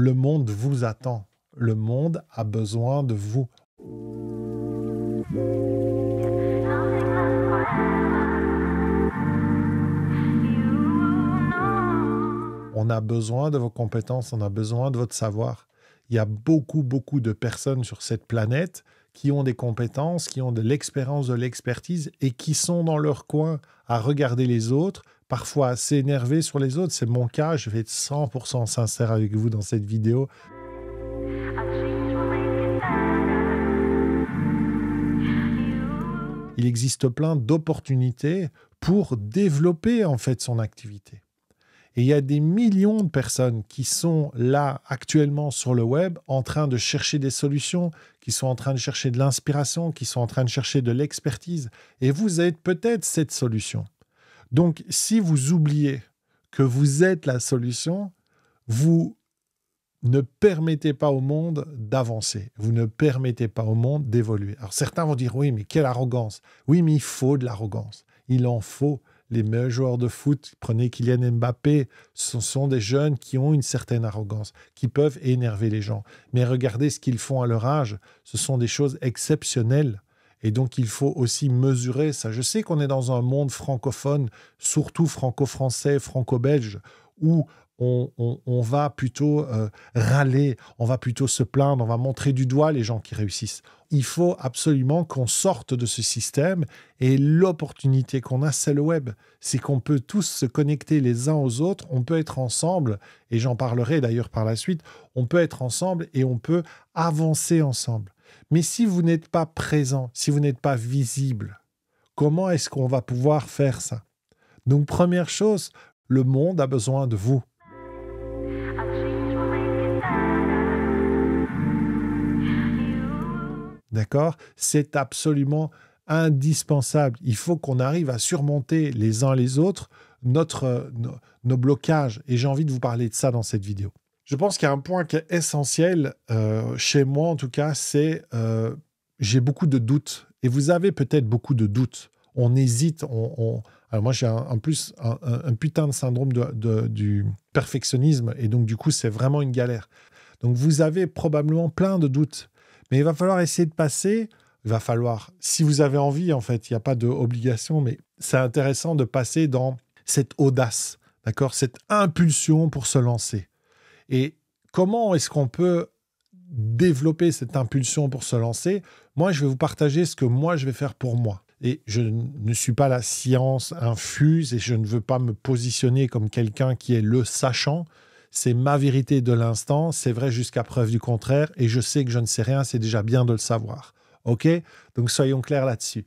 Le monde vous attend. Le monde a besoin de vous. On a besoin de vos compétences, on a besoin de votre savoir. Il y a beaucoup, beaucoup de personnes sur cette planète qui ont des compétences, qui ont de l'expérience, de l'expertise et qui sont dans leur coin à regarder les autres parfois assez énervé sur les autres. C'est mon cas, je vais être 100% sincère avec vous dans cette vidéo. Il existe plein d'opportunités pour développer en fait son activité. Et il y a des millions de personnes qui sont là actuellement sur le web en train de chercher des solutions, qui sont en train de chercher de l'inspiration, qui sont en train de chercher de l'expertise. Et vous êtes peut-être cette solution. Donc, si vous oubliez que vous êtes la solution, vous ne permettez pas au monde d'avancer, vous ne permettez pas au monde d'évoluer. Alors certains vont dire, oui, mais quelle arrogance. Oui, mais il faut de l'arrogance. Il en faut. Les meilleurs joueurs de foot, prenez Kylian Mbappé, ce sont des jeunes qui ont une certaine arrogance, qui peuvent énerver les gens. Mais regardez ce qu'ils font à leur âge, ce sont des choses exceptionnelles. Et donc, il faut aussi mesurer ça. Je sais qu'on est dans un monde francophone, surtout franco-français, franco-belge, où on, va plutôt euh, râler, on va plutôt se plaindre, on va montrer du doigt les gens qui réussissent. Il faut absolument qu'on sorte de ce système et l'opportunité qu'on a, c'est le web. C'est qu'on peut tous se connecter les uns aux autres, on peut être ensemble, et j'en parlerai d'ailleurs par la suite, on peut être ensemble et on peut avancer ensemble. Mais si vous n'êtes pas présent, si vous n'êtes pas visible, comment est-ce qu'on va pouvoir faire ça Donc première chose, le monde a besoin de vous. D'accord C'est absolument indispensable. Il faut qu'on arrive à surmonter les uns les autres nos blocages. Et j'ai envie de vous parler de ça dans cette vidéo je pense qu'il y a un point qui est essentiel, euh, chez moi en tout cas, c'est euh, j'ai beaucoup de doutes. Et vous avez peut-être beaucoup de doutes. On hésite. On, Alors moi, j'ai en plus un, putain de syndrome du perfectionnisme. Et donc, du coup, c'est vraiment une galère. Donc, vous avez probablement plein de doutes. Mais il va falloir essayer de passer. Il va falloir, si vous avez envie, en fait, il n'y a pas d'obligation, mais c'est intéressant de passer dans cette audace, d'accord Cette impulsion pour se lancer. Et comment est-ce qu'on peut développer cette impulsion pour se lancer Moi, je vais vous partager ce que moi, je vais faire pour moi. Et je ne suis pas la science infuse et je ne veux pas me positionner comme quelqu'un qui est le sachant. C'est ma vérité de l'instant, c'est vrai jusqu'à preuve du contraire, et je sais que je ne sais rien, c'est déjà bien de le savoir. OK Donc soyons clairs là-dessus.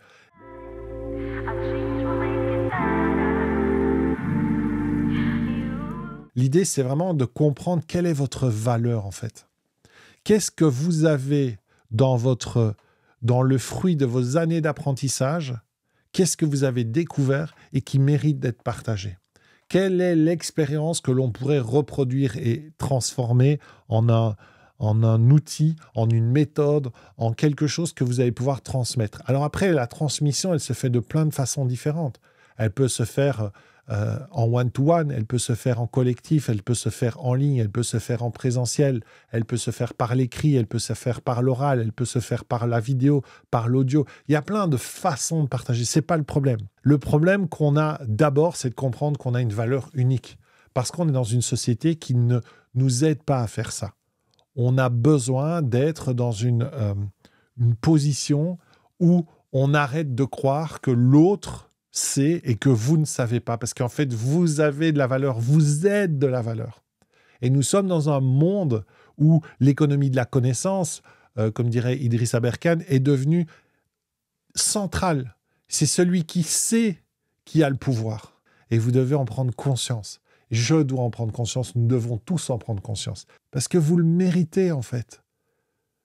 L'idée, c'est vraiment de comprendre quelle est votre valeur en fait. Qu'est-ce que vous avez dans votre dans le fruit de vos années d'apprentissage Qu'est-ce que vous avez découvert et qui mérite d'être partagé Quelle est l'expérience que l'on pourrait reproduire et transformer en en un outil, en une méthode, en quelque chose que vous allez pouvoir transmettre. Alors après, la transmission, elle se fait de plein de façons différentes. Elle peut se faire euh, en one-to-one, elle peut se faire en collectif, elle peut se faire en ligne, elle peut se faire en présentiel, elle peut se faire par l'écrit, elle peut se faire par l'oral, elle peut se faire par la vidéo, par l'audio. Il y a plein de façons de partager. Ce C'est pas le problème. Le problème qu'on a d'abord, c'est de comprendre qu'on a une valeur unique. Parce qu'on est dans une société qui ne nous aide pas à faire ça. On a besoin d'être dans une euh, position où on arrête de croire que l'autre c'est et que vous ne savez pas. Parce qu'en fait, vous avez de la valeur, vous êtes de la valeur. Et nous sommes dans un monde où l'économie de la connaissance, euh, comme dirait Idriss Aberkan, est devenue centrale. C'est celui qui sait qui a le pouvoir. Et vous devez en prendre conscience. Je dois en prendre conscience, nous devons tous en prendre conscience. Parce que vous le méritez, en fait.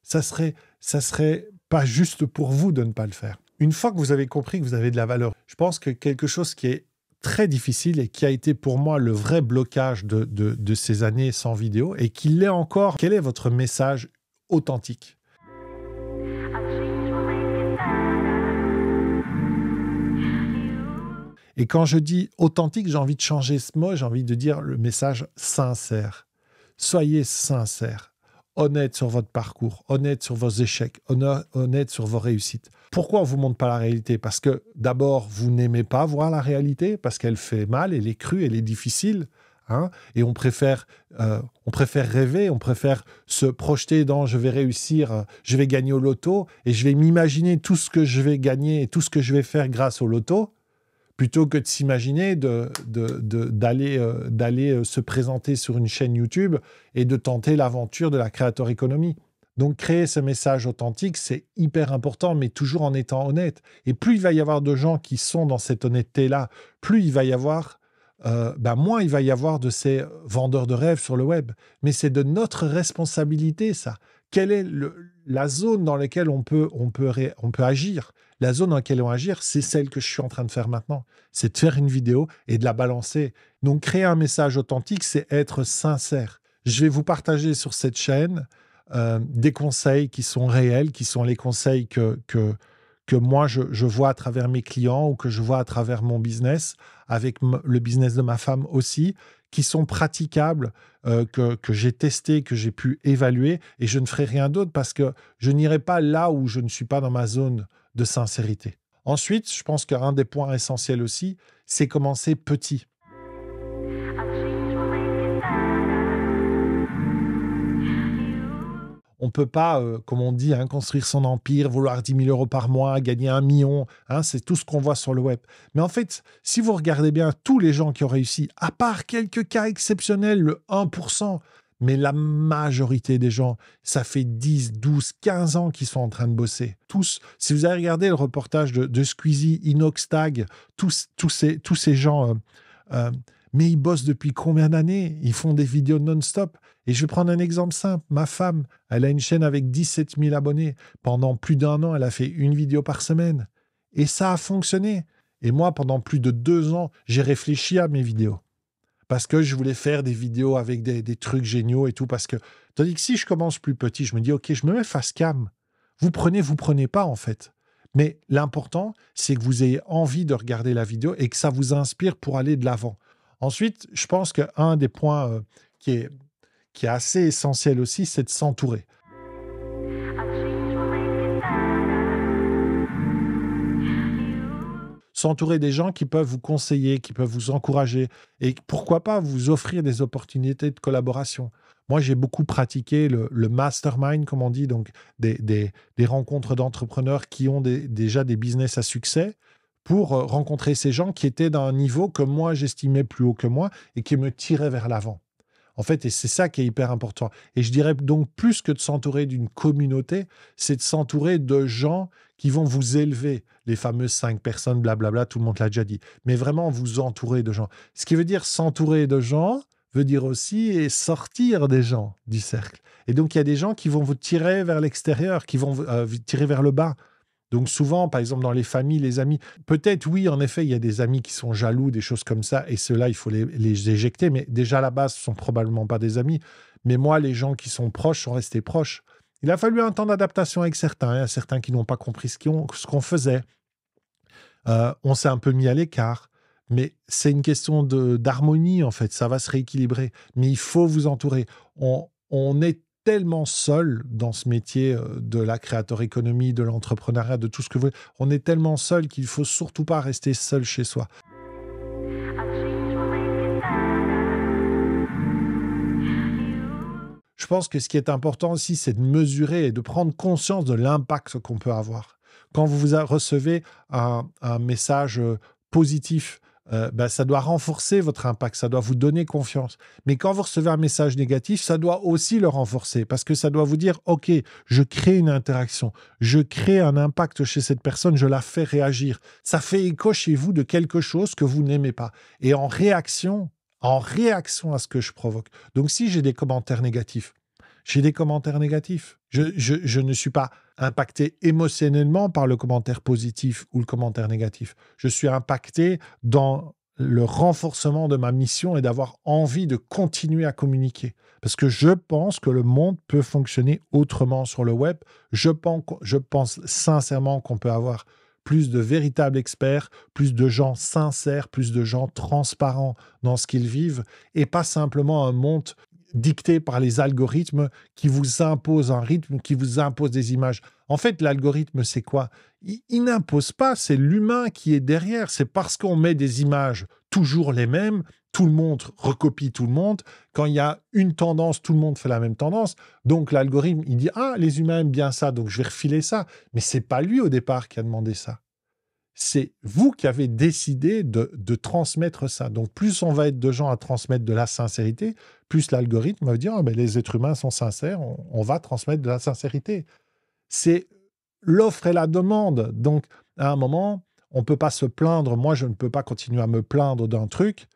Ça serait, ça serait pas juste pour vous de ne pas le faire. Une fois que vous avez compris que vous avez de la valeur, je pense que quelque chose qui est très difficile et qui a été pour moi le vrai blocage de, ces années sans vidéo et qui l'est encore. Quel est votre message authentique Et quand je dis authentique, j'ai envie de changer ce mot, j'ai envie de dire le message sincère. Soyez sincère honnête sur votre parcours, honnête sur vos échecs, honnête sur vos réussites. Pourquoi on vous montre pas la réalité Parce que d'abord, vous n'aimez pas voir la réalité, parce qu'elle fait mal, elle est crue, elle est difficile. Hein, et on préfère, euh, on préfère rêver, on préfère se projeter dans je vais réussir, je vais gagner au loto, et je vais m'imaginer tout ce que je vais gagner et tout ce que je vais faire grâce au loto, plutôt que de s'imaginer d'aller euh, euh, se présenter sur une chaîne YouTube et de tenter l'aventure de la créateur économie. Donc créer ce message authentique, c'est hyper important, mais toujours en étant honnête. Et plus il va y avoir de gens qui sont dans cette honnêteté-là, plus il euh, ben, moins il va y avoir de ces vendeurs de rêves sur le web. Mais c'est de notre responsabilité, ça quelle est la zone dans laquelle on peut, on peut, on peut agir La zone dans laquelle on agir, c'est celle que je suis en train de faire maintenant. C'est de faire une vidéo et de la balancer. Donc, créer un message authentique, c'est être sincère. Je vais vous partager sur cette chaîne euh, des conseils qui sont réels, qui sont les conseils que, que, moi, je, vois à travers mes clients ou que je vois à travers mon business, avec le business de ma femme aussi qui sont praticables, euh, que, que j'ai testé, que j'ai pu évaluer, et je ne ferai rien d'autre parce que je n'irai pas là où je ne suis pas dans ma zone de sincérité. Ensuite, je pense qu'un des points essentiels aussi, c'est commencer petit. on ne peut pas, euh, comme on dit, hein, construire son empire, vouloir 10 000 euros par mois, gagner un million. Hein, c'est tout ce qu'on voit sur le web. Mais en fait, si vous regardez bien tous les gens qui ont réussi, à part quelques cas exceptionnels, le 1%, mais la majorité des gens, ça fait 10, 12, 15 ans qu'ils sont en train de bosser. Tous, si vous avez regardé le reportage de, Squeezie, Inox Tag, tous, tous, ces, tous ces gens, euh, euh, mais ils bossent depuis combien d'années Ils font des vidéos non-stop. Et je vais prendre un exemple simple. Ma femme, elle a une chaîne avec 17 000 abonnés. Pendant plus d'un an, elle a fait une vidéo par semaine. Et ça a fonctionné. Et moi, pendant plus de deux ans, j'ai réfléchi à mes vidéos. Parce que je voulais faire des vidéos avec des, trucs géniaux et tout. Parce que, tandis que si je commence plus petit, je me dis, OK, je me mets face cam. Vous prenez, vous prenez pas, en fait. Mais l'important, c'est que vous ayez envie de regarder la vidéo et que ça vous inspire pour aller de l'avant. Ensuite, je pense qu'un des points euh, qui est qui est assez essentiel aussi, c'est de s'entourer. s'entourer des gens qui peuvent vous conseiller, qui peuvent vous encourager et pourquoi pas vous offrir des opportunités de collaboration. Moi, j'ai beaucoup pratiqué le, mastermind, comme on dit, donc des, rencontres d'entrepreneurs qui ont déjà des business à succès pour euh, rencontrer ces gens qui étaient d'un niveau que moi j'estimais plus haut que moi et qui me tiraient vers l'avant. En fait, et c'est ça qui est hyper important. Et je dirais donc plus que de s'entourer d'une communauté, c'est de s'entourer de gens qui vont vous élever. Les fameuses cinq personnes, blablabla, tout le monde l'a déjà dit. Mais vraiment vous entourer de gens. Ce qui veut dire s'entourer de gens veut dire aussi sortir des gens du cercle. Et donc il y a des gens qui vont vous tirer vers l'extérieur, qui vont euh, vous tirer vers le bas. Donc souvent, par exemple, dans les familles, les amis, peut-être oui, en effet, il y a des amis qui sont jaloux, des choses comme ça, et ceux-là, il faut les, éjecter, mais déjà à la base, ce sont probablement pas des amis. Mais moi, les gens qui sont proches sont restés proches. Il a fallu un temps d'adaptation avec certains, hein, certains qui n'ont pas compris ce qu'on faisait. Euh, on s'est un peu mis à l'écart. Mais c'est une question d'harmonie, en fait. Ça va se rééquilibrer. Mais il faut vous entourer. on est tellement seul dans ce métier euh, de la créateur économie, de l'entrepreneuriat, de tout ce que vous voulez. On est tellement seul qu'il faut surtout pas rester seul chez soi. Je pense que ce qui est important aussi, c'est de mesurer et de prendre conscience de l'impact qu'on peut avoir. Quand vous recevez un message euh, positif, euh, ben, ça doit renforcer votre impact, ça doit vous donner confiance. Mais quand vous recevez un message négatif, ça doit aussi le renforcer parce que ça doit vous dire, OK, je crée une interaction, je crée un impact chez cette personne, je la fais réagir. Ça fait écho chez vous de quelque chose que vous n'aimez pas. Et en réaction, en réaction à ce que je provoque. Donc si j'ai des commentaires négatifs, j'ai des commentaires négatifs. Je, ne suis pas impacté émotionnellement par le commentaire positif ou le commentaire négatif. Je suis impacté dans le renforcement de ma mission et d'avoir envie de continuer à communiquer. Parce que je pense que le monde peut fonctionner autrement sur le web. je pense sincèrement qu'on peut avoir plus de véritables experts, plus de gens sincères, plus de gens transparents dans ce qu'ils vivent, et pas simplement un monde dicté par les algorithmes qui vous imposent un rythme, qui vous imposent des images. En fait, l'algorithme, c'est quoi Il, n'impose pas, c'est l'humain qui est derrière. C'est parce qu'on met des images toujours les mêmes, tout le monde recopie tout le monde. Quand il y a une tendance, tout le monde fait la même tendance. Donc l'algorithme, il dit ah les humains aiment bien ça, donc je vais refiler ça. Mais c'est pas lui au départ qui a demandé ça c'est vous qui avez décidé de, transmettre ça. Donc, plus on va être de gens à transmettre de la sincérité, plus l'algorithme va dire ah, ben, les êtres humains sont sincères, on, va transmettre de la sincérité. C'est l'offre et la demande. Donc, à un moment, on ne peut pas se plaindre. Moi, je ne peux pas continuer à me plaindre d'un truc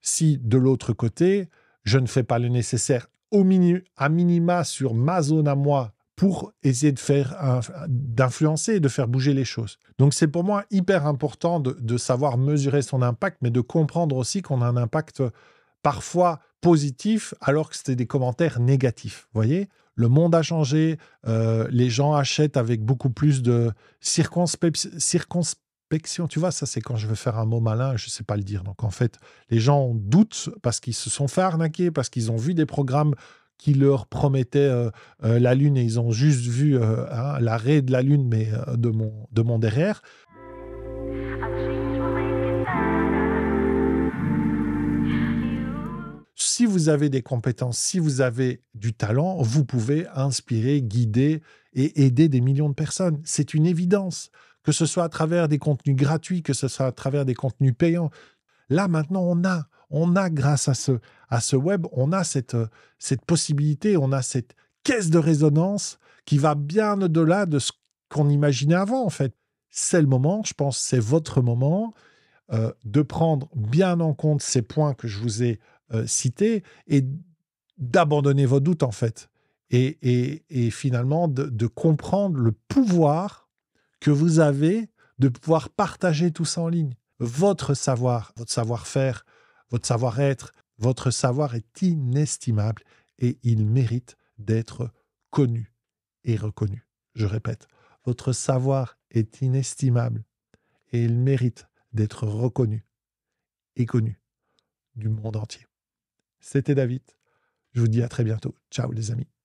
si, de l'autre côté, je ne fais pas le nécessaire au minimum, à minima sur ma zone à moi pour essayer de faire, d'influencer et de faire bouger les choses. Donc c'est pour moi hyper important de, savoir mesurer son impact, mais de comprendre aussi qu'on a un impact euh, parfois positif alors que c'était des commentaires négatifs. Vous voyez, le monde a changé, euh, les gens achètent avec beaucoup plus de circonspection. Tu vois, ça, c'est quand je veux faire un mot malin, je ne sais pas le dire. Donc, en fait, les gens doutent parce qu'ils se sont fait arnaquer, parce qu'ils ont vu des programmes qui leur promettaient euh, euh, la Lune et ils ont juste vu euh, hein, l'arrêt de la Lune, mais de, mon, de mon derrière. si vous avez des compétences, si vous avez du talent, vous pouvez inspirer, guider et aider des millions de personnes. C'est une évidence, que ce soit à travers des contenus gratuits, que ce soit à travers des contenus payants. Là, maintenant, on a, on a grâce à ce, à ce web, on a cette, euh, cette possibilité, on a cette caisse de résonance qui va bien au-delà de ce qu'on imaginait avant, en fait. C'est le moment, je pense, c'est votre moment euh, de prendre bien en compte ces points que je vous ai euh, cités et d'abandonner vos doutes, en fait. Et, et, et finalement, de, de comprendre le pouvoir que vous avez de pouvoir partager tout ça en ligne votre savoir, votre savoir-faire, votre savoir-être, votre savoir est inestimable et il mérite d'être connu et reconnu. Je répète, votre savoir est inestimable et il mérite d'être reconnu et connu du monde entier. C'était David. Je vous dis à très bientôt. Ciao les amis.